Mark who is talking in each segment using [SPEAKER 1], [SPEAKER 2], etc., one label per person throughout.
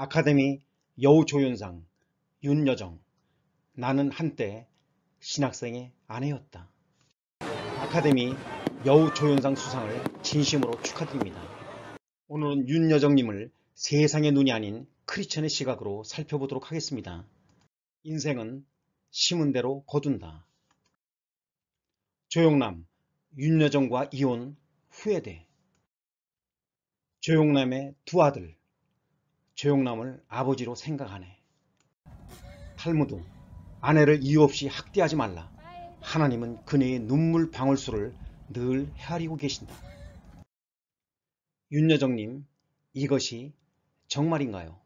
[SPEAKER 1] 아카데미 여우조연상 윤여정 나는 한때 신학생의 아내였다. 아카데미 여우조연상 수상을 진심으로 축하드립니다. 오늘은 윤여정님을 세상의 눈이 아닌 크리스천의 시각으로 살펴보도록 하겠습니다. 인생은 심은 대로 거둔다. 조용남, 윤여정과 이혼 후회돼. 조용남의 두 아들, 조용남을 아버지로 생각하네. 탈무도 아내를 이유 없이 학대하지 말라. 하나님은 그녀의 눈물 방울수를 늘 헤아리고 계신다. 윤여정님 이것이 정말인가요?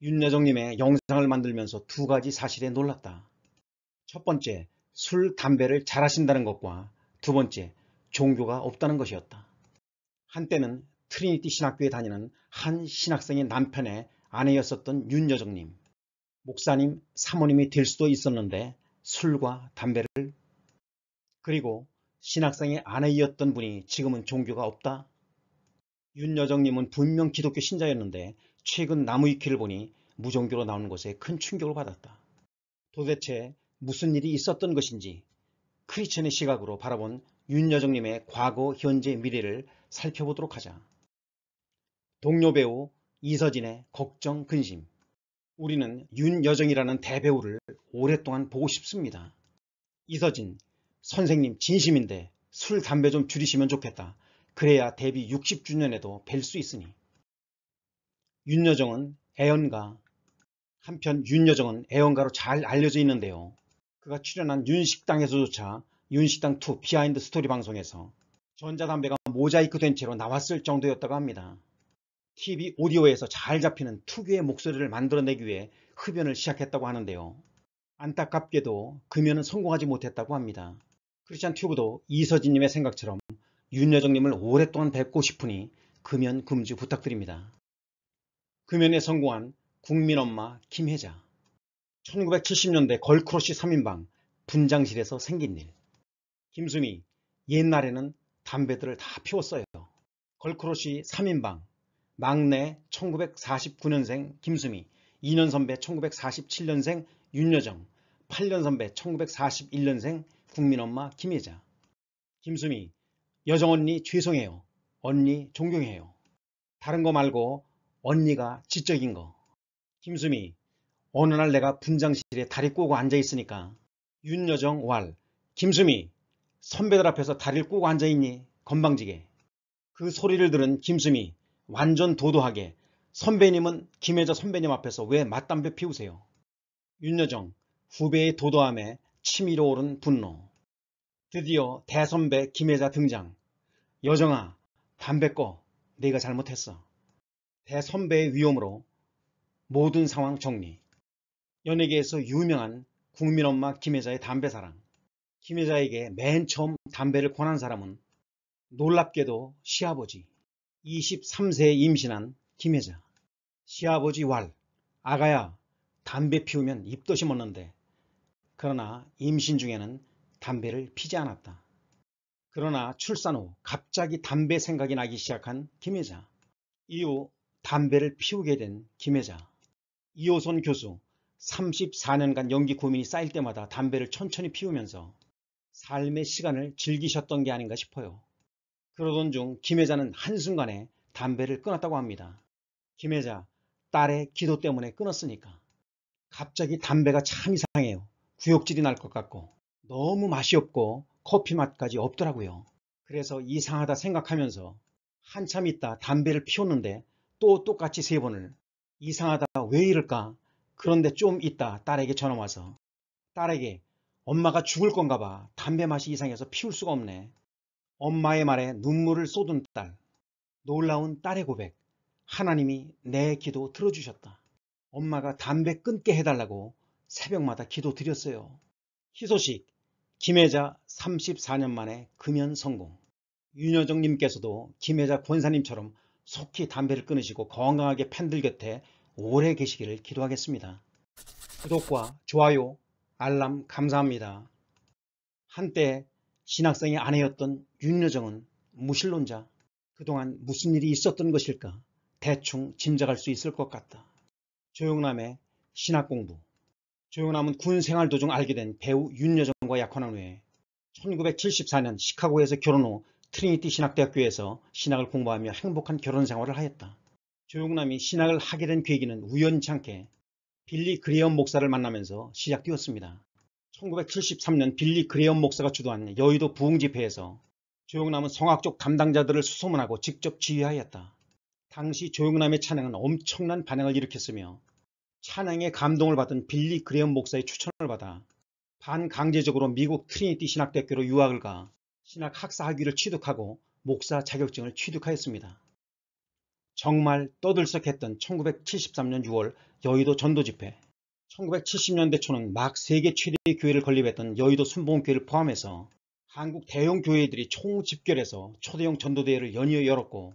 [SPEAKER 1] 윤여정님의 영상을 만들면서 두 가지 사실에 놀랐다. 첫 번째, 술, 담배를 잘하신다는 것과 두 번째, 종교가 없다는 것이었다. 한때는 트리니티 신학교에 다니는 한 신학생의 남편의 아내였었던 윤여정님. 목사님, 사모님이 될 수도 있었는데 술과 담배를 그리고 신학생의 아내였던 분이 지금은 종교가 없다. 윤여정님은 분명 기독교 신자였는데 최근 나무위키를 보니 무종교로 나오는 것에 큰 충격을 받았다. 도대체 무슨 일이 있었던 것인지 크리스천의 시각으로 바라본 윤여정님의 과거, 현재, 미래를 살펴보도록 하자. 동료 배우 이서진의 걱정 근심 우리는 윤여정이라는 대배우를 오랫동안 보고 싶습니다. 이서진, 선생님 진심인데 술, 담배 좀 줄이시면 좋겠다. 그래야 데뷔 60주년에도 뵐 수 있으니. 윤여정은 애연가, 한편 윤여정은 애연가로 잘 알려져 있는데요. 그가 출연한 윤식당에서조차 윤식당2 비하인드 스토리 방송에서 전자담배가 모자이크 된 채로 나왔을 정도였다고 합니다. TV 오디오에서 잘 잡히는 특유의 목소리를 만들어내기 위해 흡연을 시작했다고 하는데요. 안타깝게도 금연은 성공하지 못했다고 합니다. 크리스찬 튜브도 이서진님의 생각처럼 윤여정님을 오랫동안 뵙고 싶으니 금연 금지 부탁드립니다. 금연에 성공한 국민엄마 김혜자 1970년대 걸크러시 3인방 분장실에서 생긴 일 김수미 옛날에는 담배들을 다 피웠어요. 걸크러시 3인방 막내 1949년생 김수미, 2년 선배 1947년생 윤여정, 8년 선배 1941년생 국민엄마 김혜자. 김수미, 여정 언니 죄송해요. 언니 존경해요. 다른 거 말고 언니가 지적인 거. 김수미, 어느 날 내가 분장실에 다리 꼬고 앉아 있으니까 윤여정 왈, 김수미, 선배들 앞에서 다리를 꼬고 앉아 있니? 건방지게. 그 소리를 들은 김수미, 완전 도도하게 선배님은 김혜자 선배님 앞에서 왜 맞담배 피우세요? 윤여정 후배의 도도함에 치밀어 오른 분노 드디어 대선배 김혜자 등장 여정아 담배 꺼 내가 잘못했어 대선배의 위험으로 모든 상황 정리 연예계에서 유명한 국민엄마 김혜자의 담배사랑 김혜자에게 맨 처음 담배를 권한 사람은 놀랍게도 시아버지 23세에 임신한 김혜자 시아버지 왈 아가야 담배 피우면 입도 심었는데 그러나 임신 중에는 담배를 피지 않았다. 그러나 출산 후 갑자기 담배 생각이 나기 시작한 김혜자 이후 담배를 피우게 된 김혜자 이호선 교수 34년간 연기 고민이 쌓일 때마다 담배를 천천히 피우면서 삶의 시간을 즐기셨던 게 아닌가 싶어요. 그러던 중 김혜자는 한순간에 담배를 끊었다고 합니다. 김혜자, 딸의 기도 때문에 끊었으니까. 갑자기 담배가 참 이상해요. 구역질이 날 것 같고 너무 맛이 없고 커피 맛까지 없더라고요. 그래서 이상하다 생각하면서 한참 있다 담배를 피웠는데 또 똑같이 세 번을 이상하다 왜 이럴까? 그런데 좀 있다 딸에게 전화 와서 딸에게 엄마가 죽을 건가 봐. 담배 맛이 이상해서 피울 수가 없네. 엄마의 말에 눈물을 쏟은 딸, 놀라운 딸의 고백, 하나님이 내 기도 들어주셨다. 엄마가 담배 끊게 해달라고 새벽마다 기도 드렸어요. 희소식, 김혜자 34년 만에 금연 성공. 윤여정님께서도 김혜자 권사님처럼 속히 담배를 끊으시고 건강하게 팬들 곁에 오래 계시기를 기도하겠습니다. 구독과 좋아요, 알람 감사합니다. 한때 신학생의 아내였던 윤여정은 무신론자 그동안 무슨 일이 있었던 것일까 대충 짐작할 수 있을 것 같다. 조용남의 신학공부 조용남은 군 생활 도중 알게 된 배우 윤여정과 약혼한 후에 1974년 시카고에서 결혼 후 트리니티 신학대학교에서 신학을 공부하며 행복한 결혼 생활을 하였다. 조용남이 신학을 하게 된 계기는 우연찮게 빌리 그리엄 목사를 만나면서 시작되었습니다. 1973년 빌리 그레엄 목사가 주도한 여의도 부흥집회에서 조영남은 성악적 담당자들을 수소문하고 직접 지휘하였다. 당시 조영남의 찬양은 엄청난 반응을 일으켰으며 찬양에 감동을 받은 빌리 그레엄 목사의 추천을 받아 반강제적으로 미국 트리니티 신학대학교로 유학을 가 신학 학사 학위를 취득하고 목사 자격증을 취득하였습니다. 정말 떠들썩했던 1973년 6월 여의도 전도집회 1970년대 초는 막 세계 최대의 교회를 건립했던 여의도 순복음교회를 포함해서 한국 대형 교회들이 총집결해서 초대형 전도대회를 연이어 열었고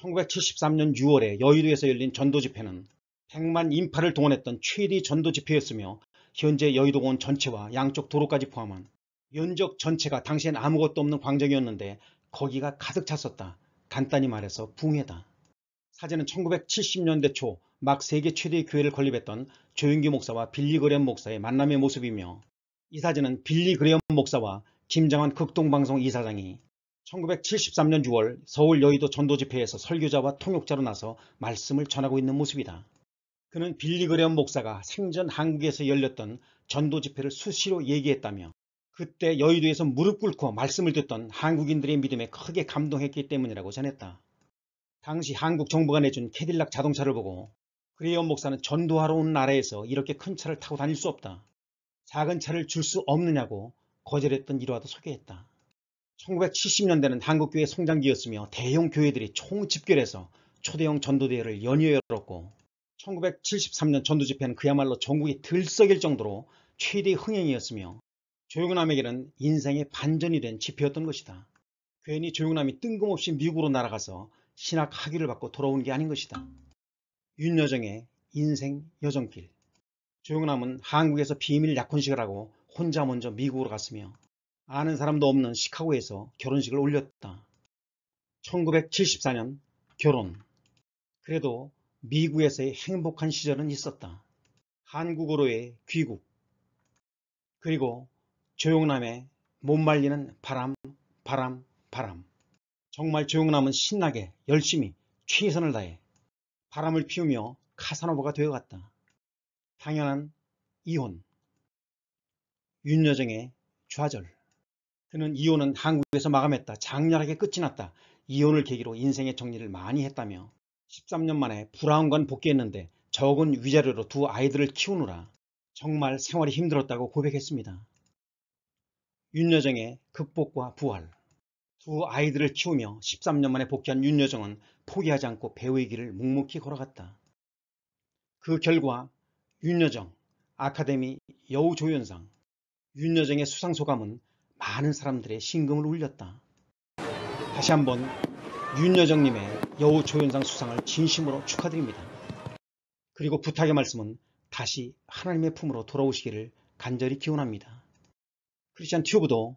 [SPEAKER 1] 1973년 6월에 여의도에서 열린 전도집회는 100만 인파를 동원했던 최대 전도집회였으며 현재 여의도공원 전체와 양쪽 도로까지 포함한 면적 전체가 당시엔 아무것도 없는 광장이었는데 거기가 가득 찼었다. 간단히 말해서 붕해다. 사진은 1970년대 초막 세계 최대의 교회를 건립했던 조윤규 목사와 빌리 그레엄 목사의 만남의 모습이며 이 사진은 빌리 그레엄 목사와 김정환 극동방송 이사장이 1973년 6월 서울 여의도 전도집회에서 설교자와 통역자로 나서 말씀을 전하고 있는 모습이다. 그는 빌리 그레엄 목사가 생전 한국에서 열렸던 전도집회를 수시로 얘기했다며 그때 여의도에서 무릎 꿇고 말씀을 듣던 한국인들의 믿음에 크게 감동했기 때문이라고 전했다. 당시 한국 정부가 내준 캐딜락 자동차를 보고 그레이엄 목사는 전도하러 온 나라에서 이렇게 큰 차를 타고 다닐 수 없다. 작은 차를 줄 수 없느냐고 거절했던 일화도 소개했다. 1970년대는 한국교회 성장기였으며 대형 교회들이 총집결해서 초대형 전도대회를 연이어 열었고 1973년 전도집회는 그야말로 전국이 들썩일 정도로 최대 흥행이었으며 조용남에게는 인생의 반전이 된 집회였던 것이다. 괜히 조용남이 뜬금없이 미국으로 날아가서 신학 학위를 받고 돌아온 게 아닌 것이다. 윤여정의 인생 여정길 조영남은 한국에서 비밀 약혼식을 하고 혼자 먼저 미국으로 갔으며 아는 사람도 없는 시카고에서 결혼식을 올렸다. 1974년 결혼 그래도 미국에서의 행복한 시절은 있었다. 한국으로의 귀국 그리고 조영남의못 말리는 바람 바람 바람 정말 조영남은 신나게 열심히 최선을 다해 바람을 피우며 카사노바가 되어갔다. 당연한 이혼. 윤여정의 좌절. 그는 이혼은 한국에서 마감했다. 장렬하게 끝이 났다. 이혼을 계기로 인생의 정리를 많이 했다며 13년 만에 브라운관 복귀했는데 적은 위자료로 두 아이들을 키우느라 정말 생활이 힘들었다고 고백했습니다. 윤여정의 극복과 부활 두 아이들을 키우며 13년 만에 복귀한 윤여정은 포기하지 않고 배우의 길을 묵묵히 걸어갔다. 그 결과 윤여정, 아카데미 여우조연상, 윤여정의 수상소감은 많은 사람들의 심금을 울렸다. 다시 한번 윤여정님의 여우조연상 수상을 진심으로 축하드립니다. 그리고 부탁의 말씀은 다시 하나님의 품으로 돌아오시기를 간절히 기원합니다. 크리스찬 튜브도